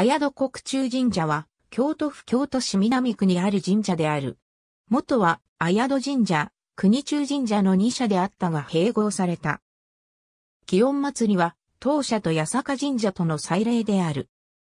綾戸国中神社は、京都府京都市南区にある神社である。元は、綾戸神社、国中神社の2社であったが併合された。祇園祭は、当社と八坂神社との祭礼である。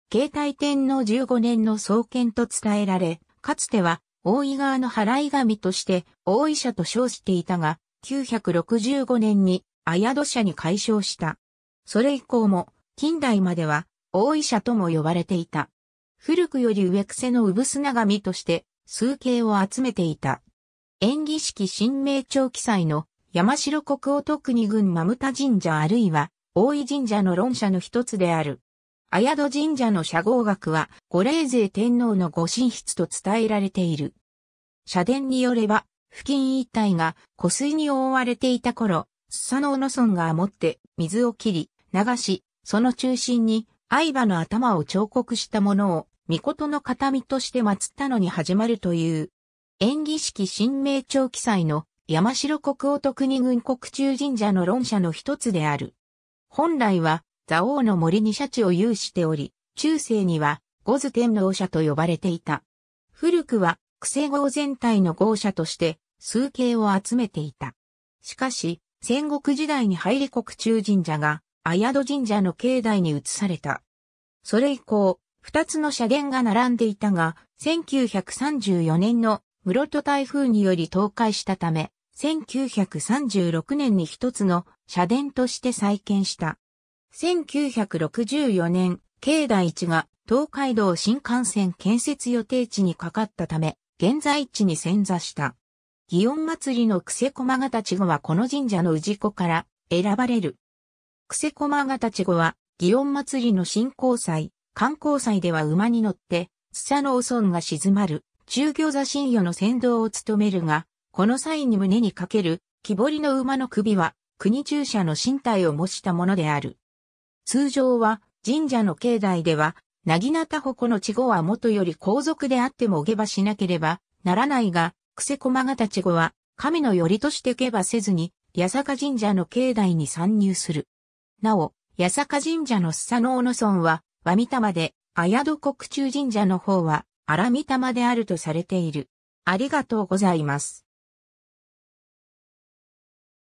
慶太天皇15年の創建と伝えられ、かつては、大井川の払い神として、大井社と称していたが、965年に、綾戸社に改称した。それ以降も、近代までは、大医者とも呼ばれていた。古くより植草の産砂神として、数形を集めていた。演技式新名帳記載の山城国王特に郡真武田神社あるいは大井神社の論者の一つである。綾戸神社の社号学は五霊勢天皇の御神筆と伝えられている。社殿によれば、付近一帯が湖水に覆われていた頃、ス佐のオノが持って水を切り、流し、その中心に相場の頭を彫刻したものを、御事の形見として祀ったのに始まるという。演技式新名帳記載の山城国王と国軍国中神社の論者の一つである。本来は、蔵王の森に社地を有しており、中世には、五頭天皇社と呼ばれていた。古くは、癖号全体の号社として、数形を集めていた。しかし、戦国時代に入り国中神社が、綾戸神社の境内に移された。それ以降、二つの社殿が並んでいたが、1934年の室戸台風により倒壊したため、1936年に一つの社殿として再建した。1964年、境内地が東海道新幹線建設予定地にかかったため、現在地に潜座した。祇園祭のクセ駒形地後はこの神社の氏子から選ばれる。クセコマガタチゴは、祇園祭りの新興祭、観光祭では馬に乗って、土佐のお村が静まる、中行座深夜の先導を務めるが、この際に胸にかける、木彫りの馬の首は、国中社の身体を模したものである。通常は、神社の境内では、なぎなたほこの稚語は元より皇族であっても下馬しなければならないが、クセコマガタ稚語は、神のよりとして下馬せずに、八坂神社の境内に参入する。なお、八坂神社のスサノオの村は、和見玉で、綾戸国中神社の方は、荒見玉であるとされている。ありがとうございます。